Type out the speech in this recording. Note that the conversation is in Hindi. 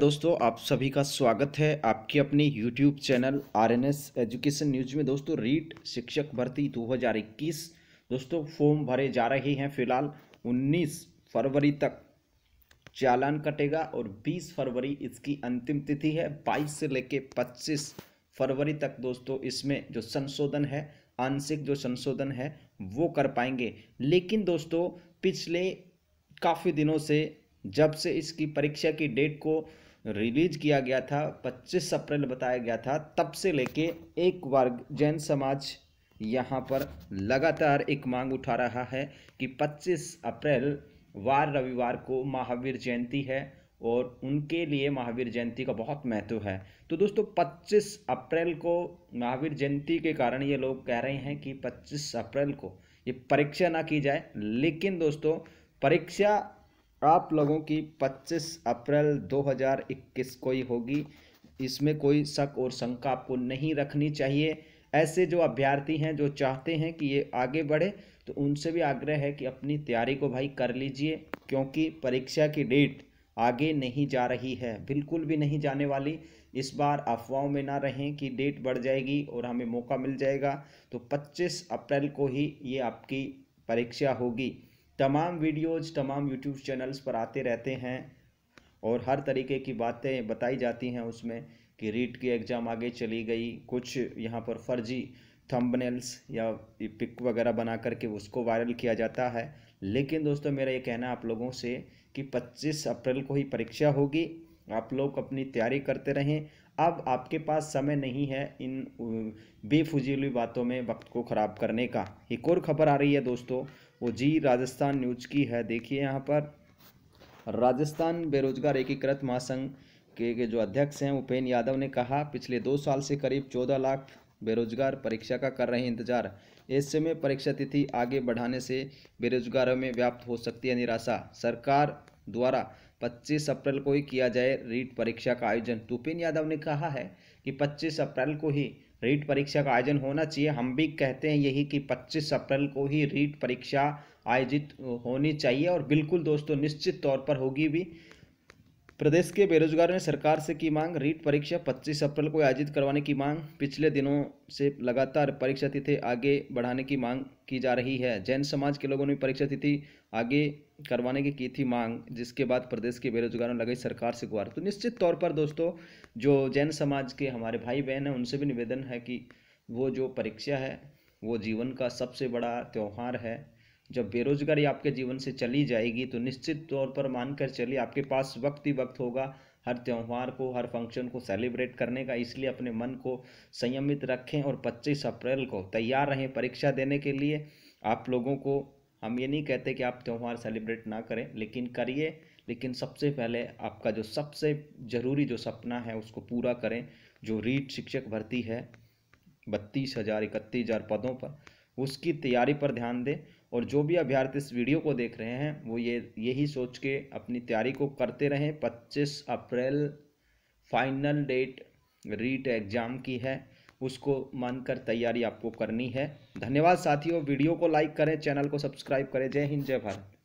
दोस्तों आप सभी का स्वागत है आपके अपने YouTube channel R N S education news में दोस्तों रीट शिक्षक भर्ती 2021 दोस्तों फॉर्म भरे जा रहे हैं फिलहाल 19 फरवरी तक चालान कटेगा और 20 फरवरी इसकी अंतिम तिथि है 22 से लेके 25 फरवरी तक दोस्तों इसमें जो संशोधन है आंशिक जो संशोधन है वो कर पाएंगे लेकिन दोस्तों पिछले काफ़ी दिनों से जब से इसकी परीक्षा की डेट को रिलीज किया गया था 25 अप्रैल बताया गया था तब से लेके एक वर्ग जैन समाज यहाँ पर लगातार एक मांग उठा रहा है कि 25 अप्रैल वार रविवार को महावीर जयंती है और उनके लिए महावीर जयंती का बहुत महत्व है तो दोस्तों 25 अप्रैल को महावीर जयंती के कारण ये लोग कह रहे हैं कि 25 अप्रैल को ये परीक्षा ना की जाए लेकिन दोस्तों परीक्षा आप लोगों की 25 अप्रैल 2021 को ही होगी इसमें कोई शक और शंका आपको नहीं रखनी चाहिए ऐसे जो अभ्यर्थी हैं जो चाहते हैं कि ये आगे बढ़े तो उनसे भी आग्रह है कि अपनी तैयारी को भाई कर लीजिए क्योंकि परीक्षा की डेट आगे नहीं जा रही है बिल्कुल भी नहीं जाने वाली इस बार अफवाहों में ना रहें कि डेट बढ़ जाएगी और हमें मौका मिल जाएगा तो 25 अप्रैल को ही ये आपकी परीक्षा होगी तमाम वीडियोज़ तमाम यूट्यूब चैनल्स पर आते रहते हैं और हर तरीके की बातें बताई जाती हैं उसमें कि रीट की एग्ज़ाम आगे चली गई कुछ यहाँ पर फर्जी थंबनेल्स या पिक वगैरह बना करके उसको वायरल किया जाता है लेकिन दोस्तों मेरा ये कहना आप लोगों से कि 25 अप्रैल को ही परीक्षा होगी आप लोग अपनी तैयारी करते रहें अब आपके पास समय नहीं है इन बेफजूली बातों में वक्त को ख़राब करने का एक और खबर आ रही है दोस्तों वो जी राजस्थान न्यूज की है देखिए यहाँ पर राजस्थान बेरोजगार एकीकृत महासंघ के, के जो अध्यक्ष हैं उपेन यादव ने कहा पिछले दो साल से करीब चौदह लाख बेरोजगार परीक्षा का कर रहे हैं इंतजार ऐसे में परीक्षा तिथि आगे बढ़ाने से बेरोजगारों में व्याप्त हो सकती है निराशा सरकार द्वारा 25 अप्रैल को ही किया जाए रीट परीक्षा का आयोजन तुपिन यादव ने कहा है कि 25 अप्रैल को ही रीट परीक्षा का आयोजन होना चाहिए हम भी कहते हैं यही कि 25 अप्रैल को ही रीट परीक्षा आयोजित होनी चाहिए और बिल्कुल दोस्तों निश्चित तौर पर होगी भी प्रदेश के बेरोजगारों ने सरकार से की मांग रीट परीक्षा 25 अप्रैल को आयोजित करवाने की मांग पिछले दिनों से लगातार परीक्षा तिथि आगे बढ़ाने की मांग की जा रही है जैन समाज के लोगों ने परीक्षा तिथि आगे करवाने की की थी मांग जिसके बाद प्रदेश के बेरोजगारों ने लगाई सरकार से गुहार तो निश्चित तौर पर दोस्तों जो जैन समाज के हमारे भाई बहन हैं उनसे भी निवेदन है कि वो जो परीक्षा है वो जीवन का सबसे बड़ा त्यौहार है जब बेरोजगारी आपके जीवन से चली जाएगी तो निश्चित तौर पर मानकर चलिए आपके पास वक्त ही वक्त होगा हर त्यौहार को हर फंक्शन को सेलिब्रेट करने का इसलिए अपने मन को संयमित रखें और 25 अप्रैल को तैयार रहें परीक्षा देने के लिए आप लोगों को हम ये नहीं कहते कि आप त्यौहार सेलिब्रेट ना करें लेकिन करिए लेकिन सबसे पहले आपका जो सबसे ज़रूरी जो सपना है उसको पूरा करें जो रीट शिक्षक भर्ती है बत्तीस हज़ार इकतीस हज़ार पदों पर उसकी तैयारी पर ध्यान दें और जो भी अभ्यर्थी इस वीडियो को देख रहे हैं वो ये यही सोच के अपनी तैयारी को करते रहें पच्चीस अप्रैल फाइनल डेट रीट एग्ज़ाम की है उसको मानकर तैयारी आपको करनी है धन्यवाद साथियों वीडियो को लाइक करें चैनल को सब्सक्राइब करें जय हिंद जय भारत